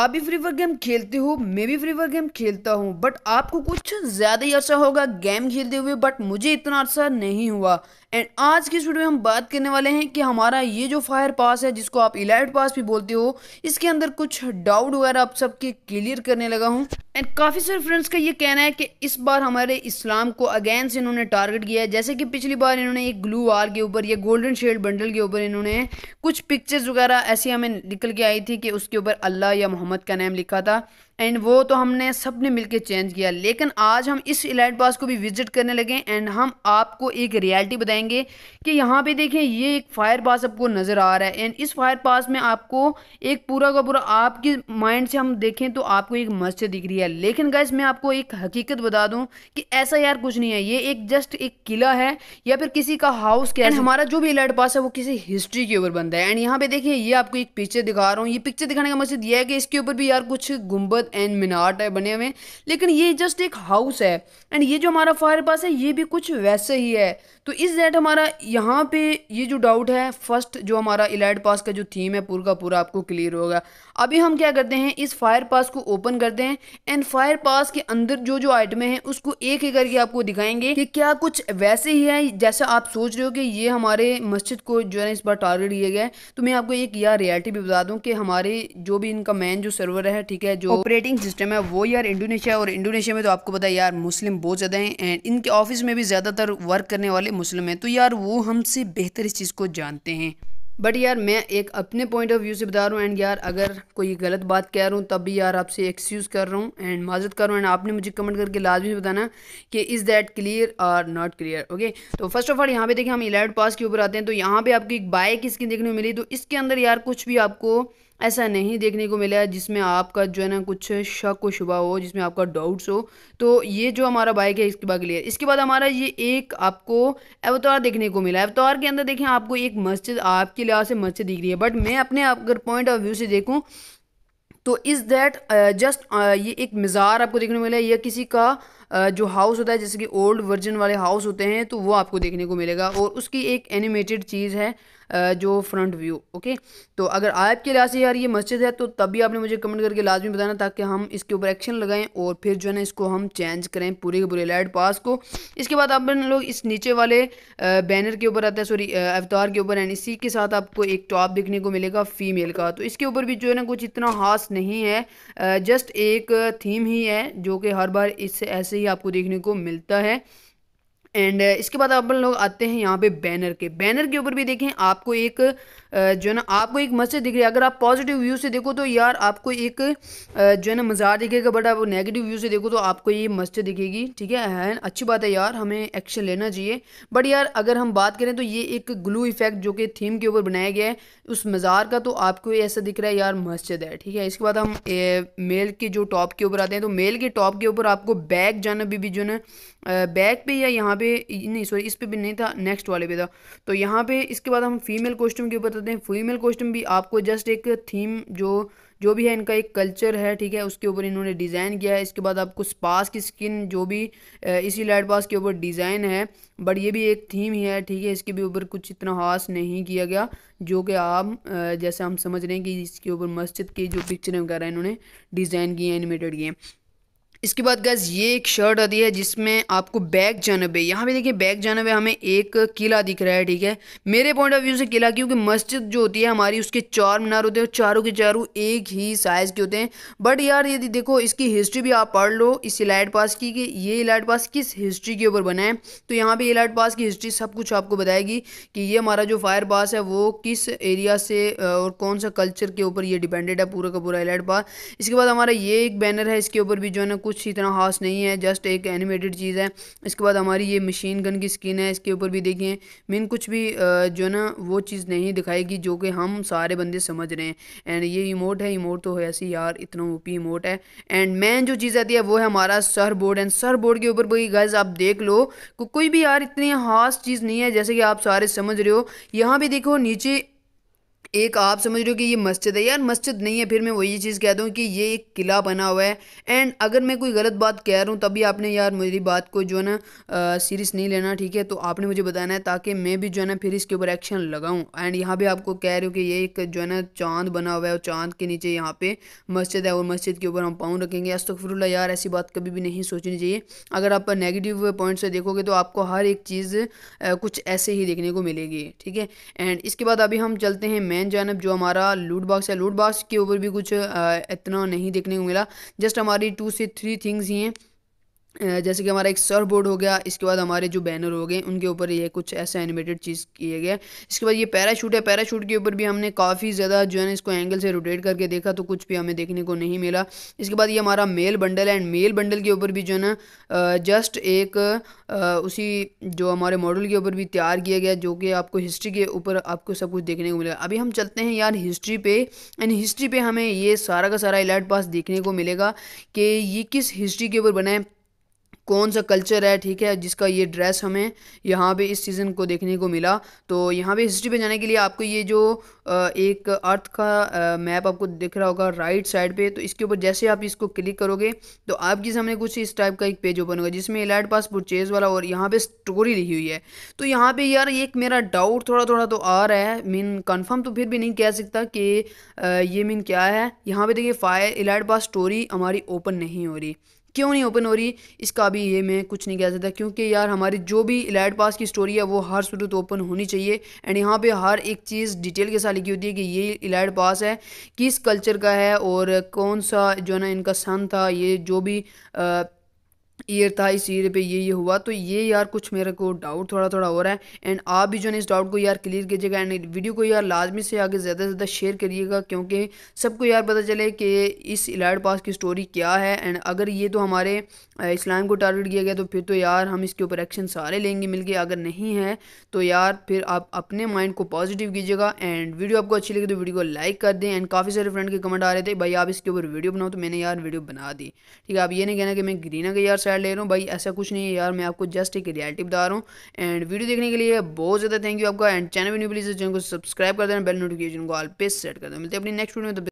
आप भी free fire game खेलते हो मैं भी फ्री फायर गेम खेलता हूँ बट आपको कुछ ज़्यादा ही अर्सा होगा गेम खेलते हुए बट मुझे इतना अर्सा नहीं हुआ एंड आज की इस वीडियो में हम बात करने वाले हैं कि हमारा ये जो फायर पास है जिसको आप इलाइट पास भी बोलते हो इसके अंदर कुछ डाउट वगैरह आप सबके क्लियर करने लगा हूँ एंड काफ़ी सारे फ्रेंड्स का ये कहना है कि इस बार हमारे इस्लाम को अगेन से इन्होंने टारगेट किया है जैसे कि पिछली बार इन्होंने एक ग्लू वाल के ऊपर या गोल्डन शेड बंडल के ऊपर इन्होंने कुछ पिक्चर्स वगैरह ऐसी हमें निकल के आई थी कि उसके ऊपर अल्लाह या मोहम्मद का नाम लिखा था एंड वो तो हमने सब ने मिल चेंज किया लेकिन आज हम इस इलाइट पास को भी विजिट करने लगे एंड हम आपको एक रियलिटी बताएंगे कि यहाँ पे देखें ये एक फायर पास आपको नज़र आ रहा है एंड इस फायर पास में आपको एक पूरा का पूरा आपके माइंड से हम देखें तो आपको एक मस्जिद दिख रही है लेकिन गैस मैं आपको एक हकीकत बता दूँ कि ऐसा यार कुछ नहीं है ये एक जस्ट एक किला है या फिर किसी का हाउस क्या हमारा जो भी इलाइट पास है वो किसी हिस्ट्री के ऊपर बनता है एंड यहाँ पे देखिए ये आपको एक पिक्चर दिखा रहा हूँ ये पिक्चर दिखाने का मकसद यह है कि इसके ऊपर भी यार कुछ गुम्बद एंड मीनार टाइप बने हुए हैं लेकिन ये जस्ट एक हाउस है एंड ये जो हमारा फायर पास है ये भी कुछ वैसे ही है तो इस दैट हमारा यहाँ पे ये जो डाउट है फर्स्ट जो हमारा इलाइट पास का जो थीम है पूरा का पूरा आपको क्लियर होगा अभी हम क्या करते हैं इस फायर पास को ओपन करते हैं एंड फायर पास के अंदर जो जो आइटमें हैं उसको एक एक करके आपको दिखाएंगे कि क्या कुछ वैसे ही है जैसा आप सोच रहे हो कि ये हमारे मस्जिद को जो है इस बार टारगेट किया गया है तो मैं आपको एक यह रियलिटी भी बता दूँ कि हमारे जो भी इनका मेन जो सर्वर है ठीक है जो रेटिंग सिस्टम है वो यार इंडोनेशिया और इंडोनेशिया में तो आपको पता है यार मुस्लिम बहुत ज़्यादा हैं एंड इनके ऑफिस में भी ज़्यादातर वर्क करने वाले मुस्लिम हैं तो यार वो हमसे बेहतर इस चीज़ को जानते हैं बट यार मैं एक अपने पॉइंट ऑफ व्यू से बता रहा हूँ एंड यार अगर कोई गलत बात कह रहा हूँ तब भी यार आपसे एक्सक्यूज़ कर रहा हूँ एंड माजत कर रहा हूँ एंड आपने मुझे कमेंट करके लाजमी बताना कि इज़ दैट क्लियर और नॉट क्लियर ओके तो फर्स्ट ऑफ ऑल यहाँ पे देखें हम इलेवन पास के ऊपर आते हैं तो यहाँ पर आपकी एक बाइक स्किन देखने को मिली तो इसके अंदर यार कुछ भी आपको ऐसा नहीं देखने को मिला है जिसमें आपका जो है ना कुछ शक व शुबा हो जिसमें आपका डाउट्स हो तो ये जो हमारा बाइक है इसके बाद क्लियर इसके बाद हमारा ये एक आपको अवतार देखने को मिला है अवतार के अंदर देखें आपको एक मस्जिद आपके लिहाज से मस्जिद दिख रही है बट मैं अपने अगर पॉइंट ऑफ व्यू से देखूँ तो इज़ दैट जस्ट ये एक मज़ार आपको देखने को मिला है या किसी का जो हाउस होता है जैसे कि ओल्ड वर्जन वाले हाउस होते हैं तो वो आपको देखने को मिलेगा और उसकी एक एनिमेटेड चीज़ है जो फ्रंट व्यू ओके तो अगर आपके लिहाज से यार ये मस्जिद है तो तभी आपने मुझे कमेंट करके लाजमी बताना ताकि हम इसके ऊपर एक्शन लगाएं और फिर जो है ना इसको हम चेंज करें पूरे के पूरे लाइट पास को इसके बाद आप लोग इस नीचे वाले बैनर के ऊपर आता है सॉरी अवतार के ऊपर एंड इसी के साथ आपको एक टॉप देखने को मिलेगा फीमेल का तो इसके ऊपर भी जो है ना कुछ इतना खास नहीं है जस्ट एक थीम ही है जो कि हर बार इससे ऐसे ही आपको देखने को मिलता है एंड इसके बाद अपन लोग आते हैं यहाँ पे बैनर के बैनर के ऊपर भी देखें आपको एक जो है ना आपको एक मस्जिद दिख रही है अगर आप पॉजिटिव व्यू से देखो तो यार आपको एक जो है ना मज़ार दिखेगा बट आप नेगेटिव व्यू से देखो तो आपको ये मस्जिद दिखेगी ठीक है अच्छी बात है यार हमें एक्शन लेना चाहिए बट यार अगर हम बात करें तो ये एक ग्लू इफेक्ट जो कि थीम के ऊपर बनाया गया है उस मज़ार का तो आपको ऐसा दिख रहा है यार मस्जिद है ठीक है इसके बाद हम ए, मेल के जो टॉप के ऊपर आते हैं तो मेल के टॉप के ऊपर आपको बैक जाना भी, भी जो ना बैक पे या यहाँ पे नहीं सॉरी इस पर भी नहीं था नेक्स्ट वाले पे था तो यहाँ पे इसके बाद हम फीमेल कॉस्ट्यूम के ऊपर होते हैं फीमेल कॉस्ट्यूम भी आपको जस्ट एक थीम जो जो भी है इनका एक कल्चर है ठीक है उसके ऊपर इन्होंने डिज़ाइन किया है इसके बाद आपको पास की स्किन जो भी इसी लाइट पास के ऊपर डिज़ाइन है बट ये भी एक थीम ही है ठीक है इसके भी ऊपर कुछ इतना खास नहीं किया गया जो कि आप जैसे हम समझ रहे हैं कि इसके ऊपर मस्जिद की जो पिक्चरें वगैरह इन्होंने डिज़ाइन किए हैं एनिमेटेड किए हैं इसके बाद गैस ये एक शर्ट आती है जिसमें आपको बैक जानब है यहाँ पे देखिए बैक जानब है हमें एक किला दिख रहा है ठीक है मेरे पॉइंट ऑफ व्यू से किला क्योंकि मस्जिद जो होती है हमारी उसके चार मीनार होते हैं चारों के चारों एक ही साइज़ के होते हैं बट यार यदि देखो इसकी हिस्ट्री भी आप पढ़ लो इस इलाइट पास की कि ये इलाइट पास किस हिस्ट्री के ऊपर बनाए तो यहाँ पर इलाइट पास की हिस्ट्री सब कुछ आपको बताएगी कि ये हमारा जो फायर पास है वो किस एरिया से और कौन सा कल्चर के ऊपर ये डिपेंडेड है पूरा का पूरा इलाइट पास इसके बाद हमारा ये एक बैनर है इसके ऊपर भी जो है ना कुछ इतना खास नहीं है जस्ट एक एनिमेटेड चीज़ है इसके बाद हमारी ये मशीन गन की स्किन है इसके ऊपर भी देखिए मेन कुछ भी जो है ना वो चीज़ नहीं दिखाएगी जो कि हम सारे बंदे समझ रहे हैं एंड ये इमोट है इमोट तो ऐसे यार इतना ओपी इमोट है एंड मेन जो चीज़ आती है वो है हमारा surfboard and surfboard के ऊपर भी गैस आप देख लो को कोई भी यार इतनी खास चीज़ नहीं है जैसे कि आप सारे समझ रहे हो यहाँ भी देखो नीचे एक आप समझ रहे हो कि ये मस्जिद है यार मस्जिद नहीं है फिर मैं वही चीज़ कहता हूँ कि ये एक किला बना हुआ है एंड अगर मैं कोई गलत बात कह रहा हूँ तभी आपने यार मेरी बात को जो है ना सीरियस नहीं लेना ठीक है तो आपने मुझे बताना है ताकि मैं भी जो है ना फिर इसके ऊपर एक्शन लगाऊँ एंड यहाँ भी आपको कह रहे हो कि ये एक जो है ना चाँद बना हुआ है और चाँद के नीचे यहाँ पे मस्जिद है और मस्जिद के ऊपर हम पाँव रखेंगे अस्तफरुल्ला यार ऐसी बात कभी भी नहीं सोचनी चाहिए अगर आप नेगेटिव पॉइंट से देखोगे तो आपको हर एक चीज़ कुछ ऐसे ही देखने को मिलेगी ठीक है एंड इसके बाद अभी हम चलते हैं मैं एन जानब जो हमारा लूट बॉक्स है लूट बॉक्स के ऊपर भी कुछ इतना नहीं देखने को मिला जस्ट हमारी टू से थ्री थिंग्स ही हैं जैसे कि हमारा एक सर बोर्ड हो गया इसके बाद हमारे जो बैनर हो गए उनके ऊपर ये कुछ ऐसा एनिमेटेड चीज़ किए गए इसके बाद ये पैराशूट है पैराशूट के ऊपर भी हमने काफ़ी ज़्यादा जो है ना इसको एंगल से रोटेट करके देखा तो कुछ भी हमें देखने को नहीं मिला इसके बाद ये हमारा मेल बंडल है एंड मेल बंडल के ऊपर भी जो है ना जस्ट एक उसी जो हमारे मॉडल के ऊपर भी तैयार किया गया जो कि आपको हिस्ट्री के ऊपर आपको सब कुछ देखने को मिलेगा अभी हम चलते हैं यार हिस्ट्री पे एंड हिस्ट्री पे हमें ये सारा का सारा एलर्ट पास देखने को मिलेगा कि ये किस हिस्ट्री के ऊपर बनाए कौन सा कल्चर है ठीक है जिसका ये ड्रेस हमें यहाँ पे इस सीज़न को देखने को मिला तो यहाँ पे हिस्ट्री पे जाने के लिए आपको ये जो एक अर्थ का मैप आपको दिख रहा होगा राइट साइड पे तो इसके ऊपर जैसे आप इसको क्लिक करोगे तो आपके सामने कुछ इस टाइप का एक पेज ओपन होगा जिसमें एलाइड पास परचेज वाला और यहाँ पर स्टोरी लिखी हुई है तो यहाँ पर यार एक मेरा डाउट थोड़ा थोड़ा तो आ रहा है मीन कन्फर्म तो फिर भी नहीं कह सकता कि ये मीन क्या है यहाँ पर देखिए फायर एलाइड पास स्टोरी हमारी ओपन नहीं हो रही क्यों नहीं ओपन हो रही इसका भी ये मैं कुछ नहीं कह सकता क्योंकि यार हमारी जो भी इलाइट पास की स्टोरी है वो हर सूरत तो ओपन होनी चाहिए एंड यहाँ पे हर एक चीज़ डिटेल के साथ लिखी होती है कि ये इलाइट पास है किस कल्चर का है और कौन सा जो है ना इनका सन था ये जो भी आ, ईयर था इस ईयर पे ये ये हुआ तो ये यार कुछ मेरे को डाउट थोड़ा थोड़ा हो रहा है एंड आप भी जो है इस डाउट को यार क्लियर कीजिएगा एंड वीडियो को यार लाजमी से आगे ज़्यादा से ज़्यादा शेयर करिएगा क्योंकि सबको यार पता चले कि इस इलाइड पास की स्टोरी क्या है एंड अगर ये तो हमारे इस्लाम को टारगेट किया गया तो फिर तो यार हम इसके ऊपर एक्शन सारे लेंगे मिलके अगर नहीं है तो यार फिर आप अपने माइंड को पॉजिटिव कीजिएगा एंड वीडियो आपको अच्छी लगी तो वीडियो को लाइक कर दें एंड काफ़ी सारे फ्रेंड के कमेंट आ रहे थे भाई आप इसके ऊपर वीडियो बनाओ तो मैंने यार वीडियो बना दी ठीक है आप ये नहीं कहना कि मैं ग्रीना के यार साइड ले रहा हूँ भाई ऐसा कुछ नहीं है यार मैं आपको जस्ट एक रियलिटी बता रहा हूँ एंड वीडियो देखने के लिए बहुत ज़्यादा थैंक यू आपका एंड चैनल भी नहीं प्लीज़ चैनल को सब्सक्राइब कर देना बेल नोटिफिकेशन को ऑल पे सेट कर देना मिलते हैं अपनी नेक्स्ट वीडियो में तो